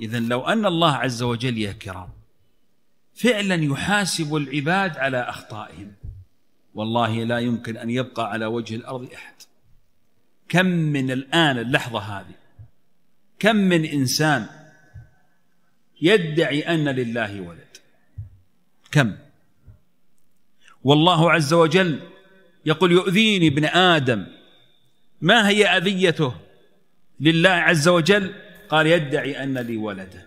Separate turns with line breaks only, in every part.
اذا لو ان الله عز وجل يا كرام فعلا يحاسب العباد على اخطائهم والله لا يمكن ان يبقى على وجه الارض احد كم من الان اللحظه هذه كم من انسان يدعي ان لله ولد كم والله عز وجل يقول يؤذيني ابن ادم ما هي اذيته لله عز وجل قال يدعي أن لي ولدا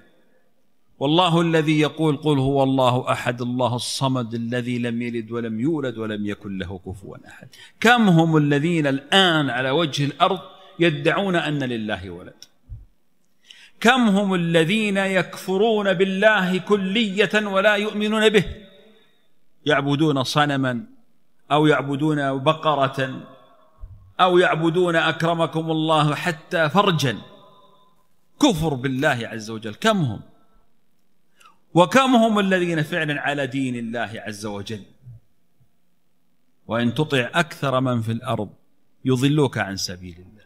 والله الذي يقول قل هو الله أحد الله الصمد الذي لم يلد ولم يولد ولم يكن له كفوا أحد كم هم الذين الآن على وجه الأرض يدعون أن لله ولد كم هم الذين يكفرون بالله كلية ولا يؤمنون به يعبدون صنما أو يعبدون بقرة أو يعبدون أكرمكم الله حتى فرجا كفر بالله عز وجل كم هم وكم هم الذين فعلا على دين الله عز وجل وإن تطع أكثر من في الأرض يضلوك عن سبيل الله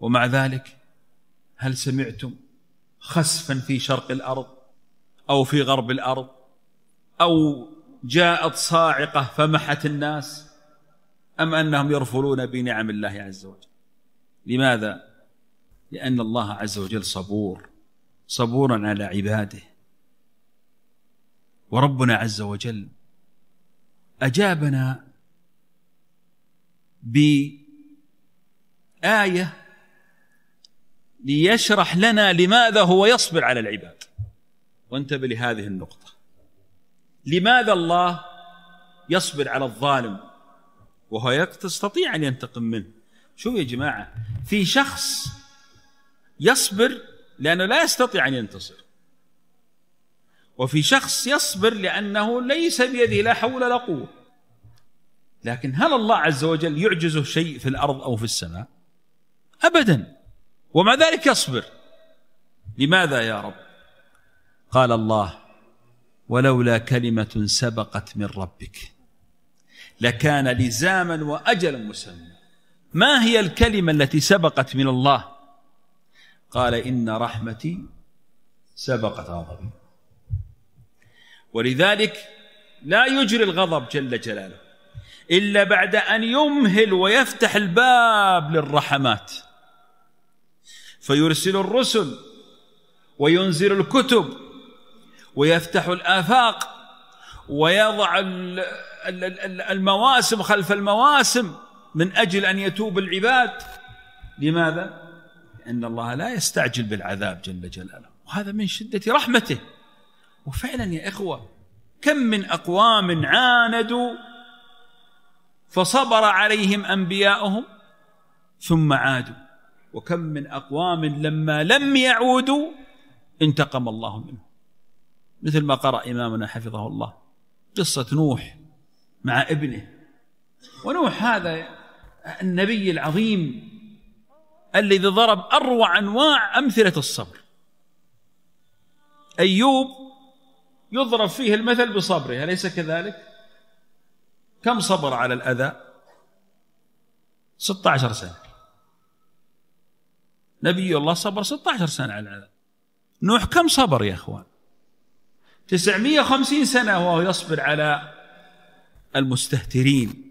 ومع ذلك هل سمعتم خسفا في شرق الأرض أو في غرب الأرض أو جاءت صاعقة فمحت الناس أم أنهم يرفلون بنعم الله عز وجل لماذا لأن الله عز وجل صبور صبورا على عباده وربنا عز وجل أجابنا بآية ليشرح لنا لماذا هو يصبر على العباد وانتبه لهذه النقطة لماذا الله يصبر على الظالم وهو يستطيع أن ينتقم منه شوف يا جماعة في شخص يصبر لأنه لا يستطيع أن ينتصر وفي شخص يصبر لأنه ليس بيده لا حول ولا قوة لكن هل الله عز وجل يعجزه شيء في الأرض أو في السماء أبدا ومع ذلك يصبر لماذا يا رب قال الله ولولا كلمة سبقت من ربك لكان لزاما وأجلا مسمى ما هي الكلمة التي سبقت من الله قال إن رحمتي سبقت غضبي ولذلك لا يجري الغضب جل جلاله إلا بعد أن يمهل ويفتح الباب للرحمات فيرسل الرسل وينزل الكتب ويفتح الآفاق ويضع المواسم خلف المواسم من أجل أن يتوب العباد لماذا؟ ان الله لا يستعجل بالعذاب جل جلاله وهذا من شدة رحمته وفعلا يا إخوة كم من أقوام عاندوا فصبر عليهم انبياؤهم ثم عادوا وكم من أقوام لما لم يعودوا انتقم الله منهم مثل ما قرأ إمامنا حفظه الله قصة نوح مع ابنه ونوح هذا النبي العظيم الذي ضرب اروع انواع امثله الصبر ايوب يضرب فيه المثل بصبره اليس كذلك كم صبر على الاذى 16 سنه نبي الله صبر 16 سنه على الأذى نوح كم صبر يا اخوان 950 سنه وهو يصبر على المستهترين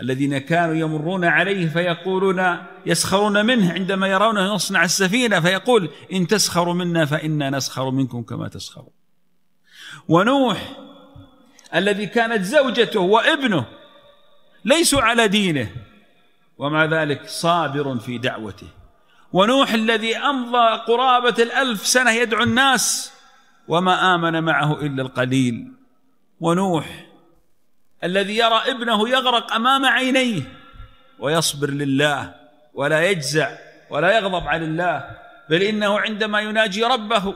الذين كانوا يمرون عليه فيقولون يسخرون منه عندما يرونه يصنع السفينه فيقول ان تسخروا منا فانا نسخر منكم كما تسخرون. ونوح الذي كانت زوجته وابنه ليسوا على دينه ومع ذلك صابر في دعوته ونوح الذي امضى قرابه الالف سنه يدعو الناس وما امن معه الا القليل ونوح الذي يرى ابنه يغرق امام عينيه ويصبر لله ولا يجزع ولا يغضب على الله بل انه عندما يناجي ربه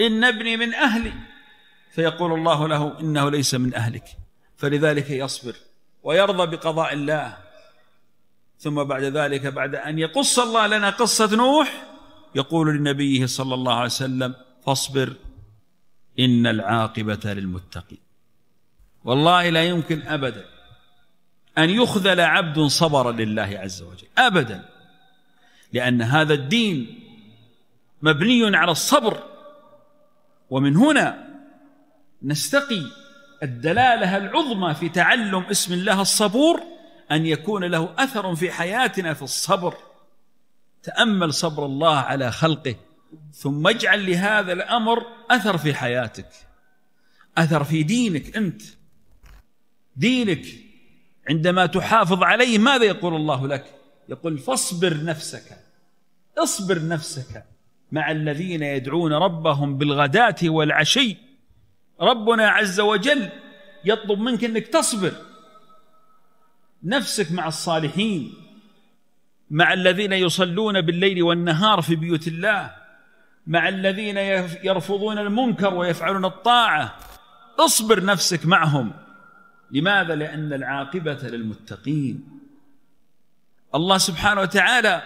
ان ابني من اهلي فيقول الله له انه ليس من اهلك فلذلك يصبر ويرضى بقضاء الله ثم بعد ذلك بعد ان يقص الله لنا قصه نوح يقول لنبيه صلى الله عليه وسلم فاصبر ان العاقبه للمتقين والله لا يمكن أبدا أن يخذل عبد صبر لله عز وجل أبدا لأن هذا الدين مبني على الصبر ومن هنا نستقي الدلاله العظمى في تعلم اسم الله الصبور ان يكون له اثر في حياتنا في الصبر تامل صبر الله على خلقه ثم اجعل لهذا الامر اثر في حياتك اثر في دينك انت دينك عندما تحافظ عليه ماذا يقول الله لك يقول فاصبر نفسك اصبر نفسك مع الذين يدعون ربهم بالغداة والعشي ربنا عز وجل يطلب منك انك تصبر نفسك مع الصالحين مع الذين يصلون بالليل والنهار في بيوت الله مع الذين يرفضون المنكر ويفعلون الطاعه اصبر نفسك معهم لماذا لأن العاقبة للمتقين الله سبحانه وتعالى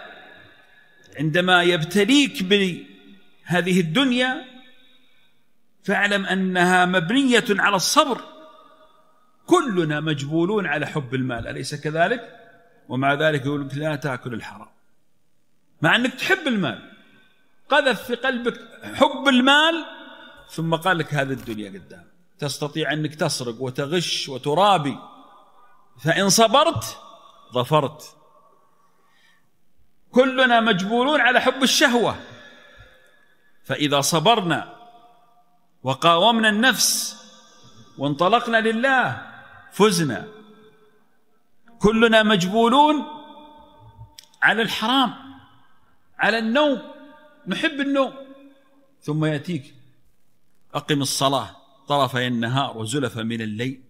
عندما يبتليك بهذه الدنيا فاعلم أنها مبنية على الصبر كلنا مجبولون على حب المال أليس كذلك؟ ومع ذلك يقول لك لا تاكل الحرام مع انك تحب المال قذف في قلبك حب المال ثم قال لك هذه الدنيا قدامك تستطيع انك تسرق وتغش وترابي فان صبرت ظفرت كلنا مجبولون على حب الشهوه فاذا صبرنا وقاومنا النفس وانطلقنا لله فزنا كلنا مجبولون على الحرام على النوم نحب النوم ثم ياتيك اقم الصلاه طرفي النهار وزلفا من الليل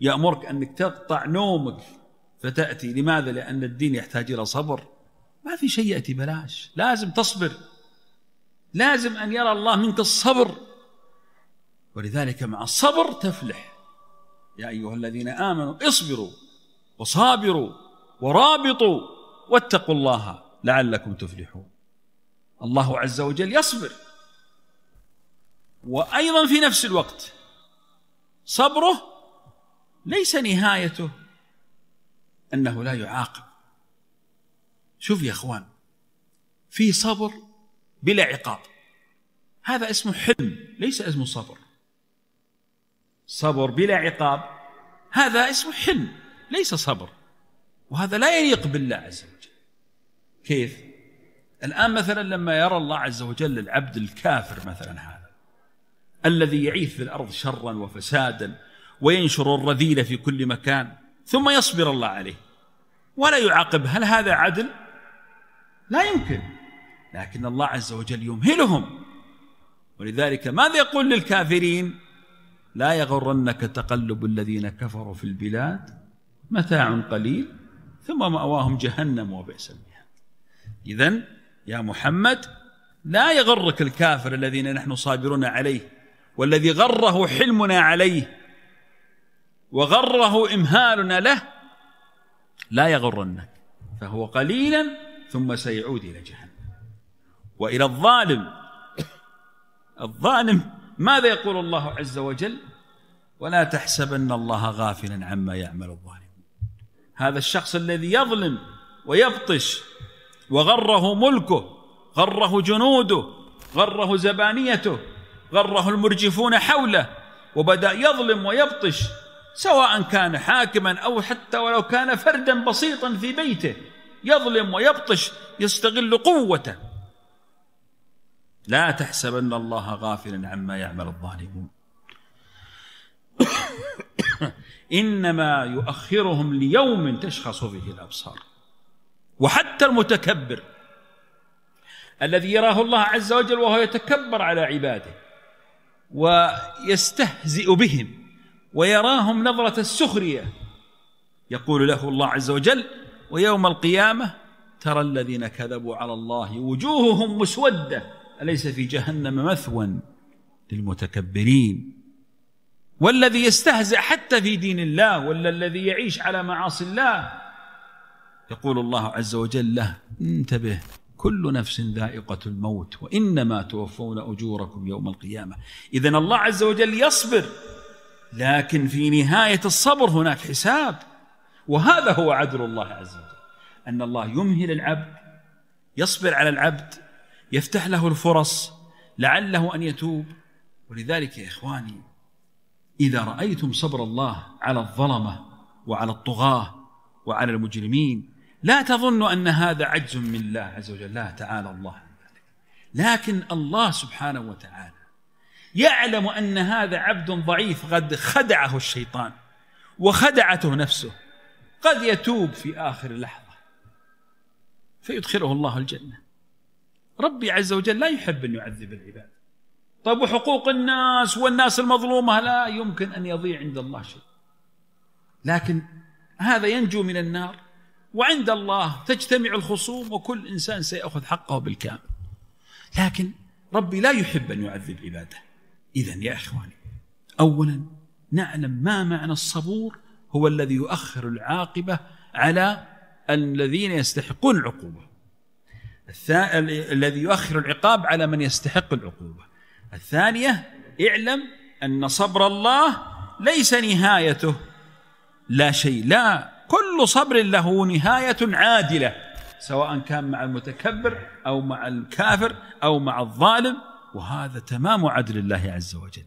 يأمرك أنك تقطع نومك فتأتي لماذا؟ لأن الدين يحتاج إلى صبر ما في شيء يأتي بلاش لازم تصبر لازم أن يرى الله منك الصبر ولذلك مع الصبر تفلح يا أيها الذين آمنوا اصبروا وصابروا ورابطوا واتقوا الله لعلكم تفلحون الله عز وجل يصبر وايضا في نفس الوقت صبره ليس نهايته انه لا يعاقب شوف يا اخوان في صبر بلا عقاب هذا اسمه حلم ليس اسمه صبر صبر بلا عقاب هذا اسمه حلم ليس صبر وهذا لا يليق بالله عز وجل كيف الان مثلا لما يرى الله عز وجل العبد الكافر مثلا هذا الذي يعيث في الأرض شرا وفسادا وينشر الرذيله في كل مكان ثم يصبر الله عليه ولا يعاقب هل هذا عدل؟ لا يمكن لكن الله عز وجل يمهلهم ولذلك ماذا يقول للكافرين لا يغرنك تقلب الذين كفروا في البلاد متاع قليل ثم مأواهم جهنم وبئس المهاد إذا يا محمد لا يغرك الكافر الذين نحن صابرون عليه والذي غره حلمنا عليه وغره إمهالنا له لا يغرنك فهو قليلا ثم سيعود إلى جهنم وإلى الظالم الظالم ماذا يقول الله عز وجل ولا تحسبن الله غافلا عما يعمل الظالم هذا الشخص الذي يظلم ويبطش وغره ملكه غره جنوده غره زبانيته غره المرجفون حوله وبدا يظلم ويبطش سواء كان حاكما او حتى ولو كان فردا بسيطا في بيته يظلم ويبطش يستغل قوته لا تحسبن الله غافلا عما يعمل الظالمون انما يؤخرهم ليوم تشخص فيه الابصار وحتى المتكبر الذي يراه الله عز وجل وهو يتكبر على عباده ويستهزئ بهم ويراهم نظرة السخرية يقول له الله عز وجل ويوم القيامة ترى الذين كذبوا على الله وجوههم مسودة أليس في جهنم مثوى للمتكبرين والذي يستهزئ حتى في دين الله ولا الذي يعيش على معاصي الله يقول الله عز وجل له انتبه كل نفس ذائقة الموت وإنما توفون أجوركم يوم القيامة إذا الله عز وجل يصبر لكن في نهاية الصبر هناك حساب وهذا هو عدل الله عز وجل أن الله يمهل العبد يصبر على العبد يفتح له الفرص لعله أن يتوب ولذلك يا إخواني إذا رأيتم صبر الله على الظلمة وعلى الطغاة وعلى المجرمين لا تظن أن هذا عجز من الله عز وجل لا تعالى الله لكن الله سبحانه وتعالى يعلم أن هذا عبد ضعيف قد خدعه الشيطان وخدعته نفسه قد يتوب في آخر لحظة فيدخله الله الجنة ربي عز وجل لا يحب أن يعذب العباد طيب وحقوق الناس والناس المظلومة لا يمكن أن يضيع عند الله شيء لكن هذا ينجو من النار وعند الله تجتمع الخصوم وكل انسان سيأخذ حقه بالكامل لكن ربي لا يحب ان يعذب عباده اذا يا اخواني اولا نعلم ما معنى الصبور هو الذي يؤخر العاقبه على الذين يستحقون العقوبه الذي يؤخر العقاب على من يستحق العقوبه الثانيه اعلم ان صبر الله ليس نهايته لا شيء لا كل صبر له نهاية عادلة سواء كان مع المتكبر أو مع الكافر أو مع الظالم وهذا تمام عدل الله عز وجل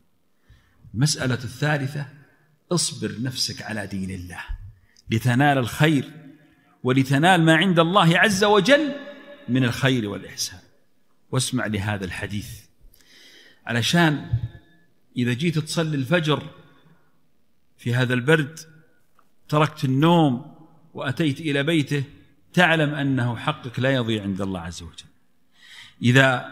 المسألة الثالثة اصبر نفسك على دين الله لتنال الخير ولتنال ما عند الله عز وجل من الخير والإحسان واسمع لهذا الحديث علشان إذا جيت تصلي الفجر في هذا البرد تركت النوم وأتيت إلى بيته تعلم أنه حقك لا يضيع عند الله عز وجل إذا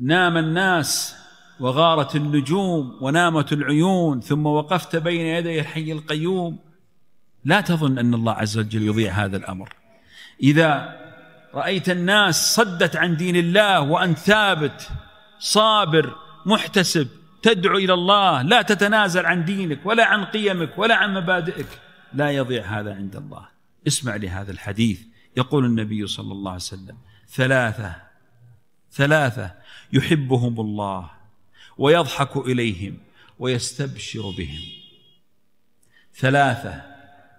نام الناس وغارت النجوم ونامت العيون ثم وقفت بين يدي الحي القيوم لا تظن أن الله عز وجل يضيع هذا الأمر إذا رأيت الناس صدت عن دين الله وأنت ثابت صابر محتسب تدعو الى الله لا تتنازل عن دينك ولا عن قيمك ولا عن مبادئك لا يضيع هذا عند الله اسمع لهذا الحديث يقول النبي صلى الله عليه وسلم ثلاثه ثلاثه يحبهم الله ويضحك اليهم ويستبشر بهم ثلاثه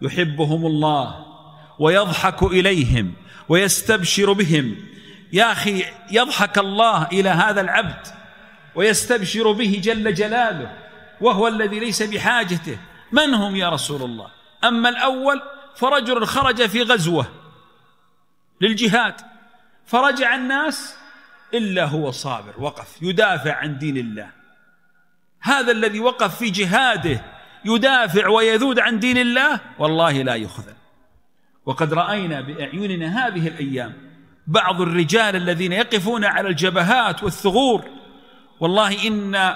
يحبهم الله ويضحك اليهم ويستبشر بهم يا اخي يضحك الله الى هذا العبد ويستبشر به جل جلاله وهو الذي ليس بحاجته من هم يا رسول الله أما الأول فرجل خرج في غزوة للجهاد فرجع الناس إلا هو صابر وقف يدافع عن دين الله هذا الذي وقف في جهاده يدافع ويذود عن دين الله والله لا يخذل وقد رأينا بأعيننا هذه الأيام بعض الرجال الذين يقفون على الجبهات والثغور والله إن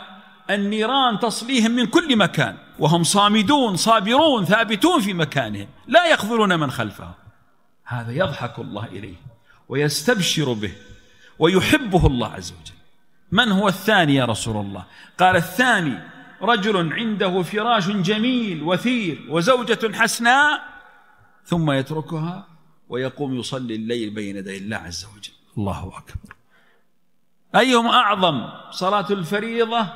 النيران تصليهم من كل مكان وهم صامدون صابرون ثابتون في مكانهم لا يخذلون من خلفهم هذا يضحك الله إليه ويستبشر به ويحبه الله عز وجل من هو الثاني يا رسول الله قال الثاني رجل عنده فراش جميل وثير وزوجة حسناء ثم يتركها ويقوم يصلي الليل بين يدي الله عز وجل الله أكبر أيهم أعظم صلاة الفريضة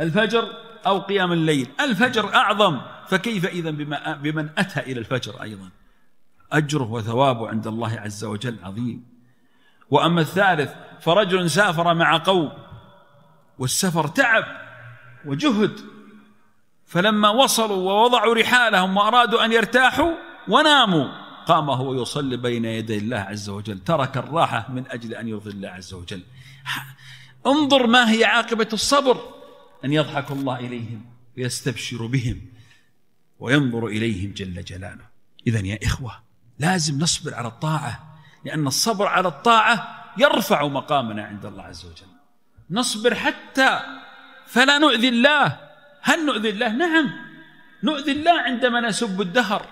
الفجر أو قيام الليل الفجر أعظم فكيف إذا بمن أتى إلى الفجر أيضا أجره وثوابه عند الله عز وجل عظيم وأما الثالث فرجل سافر مع قوم والسفر تعب وجهد فلما وصلوا ووضعوا رحالهم وأرادوا أن يرتاحوا وناموا قام هو يصلي بين يدي الله عز وجل ترك الراحة من أجل أن يرضي الله عز وجل انظر ما هي عاقبة الصبر أن يضحك الله إليهم ويستبشر بهم وينظر إليهم جل جلاله إذا يا إخوة لازم نصبر على الطاعة لأن الصبر على الطاعة يرفع مقامنا عند الله عز وجل نصبر حتى فلا نؤذي الله هل نؤذي الله نعم نؤذي الله عندما نسب الدهر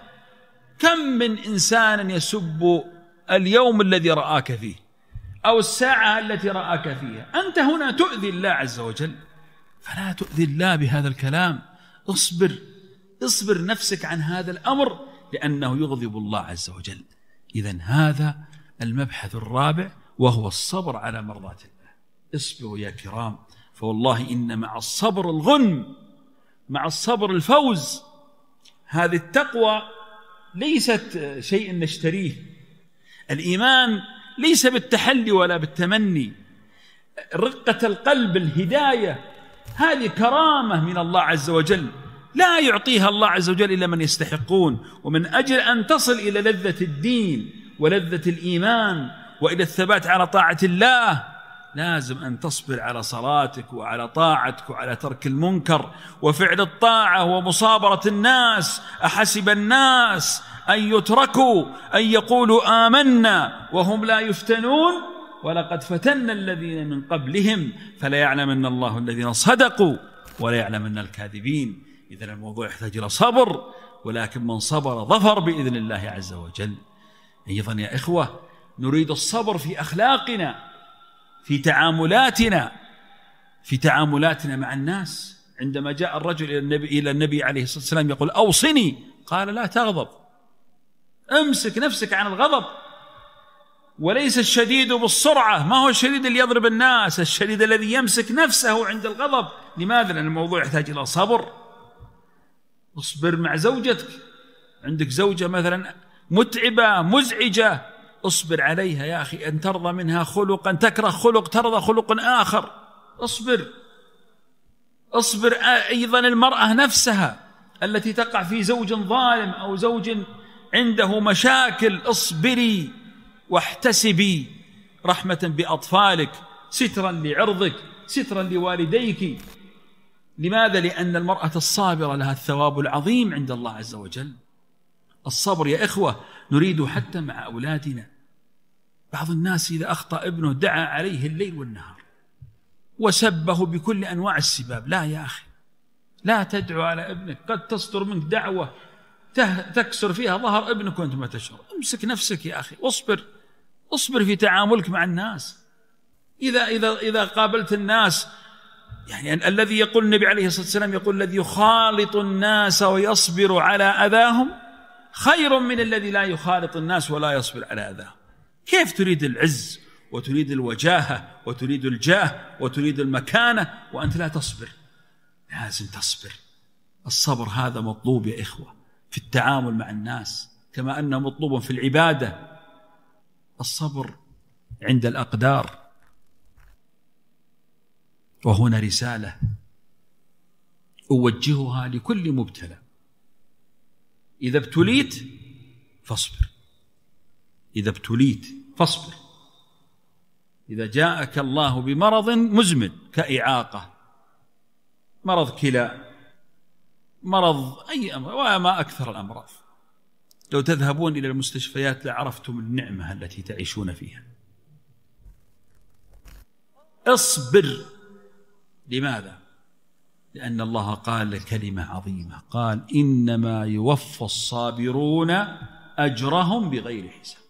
كم من إنسان يسب اليوم الذي رآك فيه أو الساعة التي رآك فيها أنت هنا تؤذي الله عز وجل فلا تؤذي الله بهذا الكلام اصبر اصبر نفسك عن هذا الأمر لأنه يغضب الله عز وجل إذا هذا المبحث الرابع وهو الصبر على مرضات الله اصبروا يا كرام فوالله إن مع الصبر الغنم مع الصبر الفوز هذه التقوى ليست شيء نشتريه الإيمان ليس بالتحلي ولا بالتمني رقة القلب الهداية هذه كرامة من الله عز وجل لا يعطيها الله عز وجل إلا من يستحقون ومن أجل أن تصل إلى لذة الدين ولذة الإيمان وإلى الثبات على طاعة الله لازم أن تصبر على صلاتك وعلى طاعتك وعلى ترك المنكر وفعل الطاعة ومصابرة الناس أحسب الناس أن يتركوا أن يقولوا آمنا وهم لا يفتنون ولقد فتنا الذين من قبلهم فليعلمن الله الذين صدقوا وليعلمن الكاذبين إذا الموضوع يحتاج إلى صبر ولكن من صبر ظفر بإذن الله عز وجل أيضا يا إخوة نريد الصبر في أخلاقنا في تعاملاتنا في تعاملاتنا مع الناس عندما جاء الرجل الى النبي الى النبي عليه الصلاه والسلام يقول اوصني قال لا تغضب امسك نفسك عن الغضب وليس الشديد بالسرعه ما هو الشديد اللي يضرب الناس الشديد الذي يمسك نفسه عند الغضب لماذا لان الموضوع يحتاج الى صبر اصبر مع زوجتك عندك زوجه مثلا متعبه مزعجه اصبر عليها يا اخي ان ترضى منها خلقا تكره خلق ترضى خلق اخر اصبر اصبر ايضا المراه نفسها التي تقع في زوج ظالم او زوج عنده مشاكل اصبري واحتسبي رحمه باطفالك سترا لعرضك سترا لوالديك لماذا لان المراه الصابره لها الثواب العظيم عند الله عز وجل الصبر يا اخوه نريد حتى مع اولادنا بعض الناس إذا أخطأ ابنه دعا عليه الليل والنهار وسبه بكل أنواع السباب لا يا أخي لا تدعو على ابنك قد تصدر منك دعوة تكسر فيها ظهر ابنك وأنت ما تشعر امسك نفسك يا أخي واصبر اصبر في تعاملك مع الناس إذا إذا إذا قابلت الناس يعني الذي يقول النبي عليه الصلاة والسلام يقول الذي يخالط الناس ويصبر على أذاهم خير من الذي لا يخالط الناس ولا يصبر على أذاهم كيف تريد العز وتريد الوجاهة وتريد الجاه وتريد المكانة وأنت لا تصبر لازم تصبر الصبر هذا مطلوب يا إخوة في التعامل مع الناس كما أنه مطلوب في العبادة الصبر عند الأقدار وهنا رسالة أوجهها لكل مبتلى إذا ابتليت فاصبر إذا ابتليت فاصبر إذا جاءك الله بمرض مزمن كإعاقة مرض كلى مرض أي أمر وما أكثر الأمراض لو تذهبون إلى المستشفيات لعرفتم النعمة التي تعيشون فيها اصبر لماذا؟ لأن الله قال كلمة عظيمة قال إنما يوفى الصابرون أجرهم بغير حساب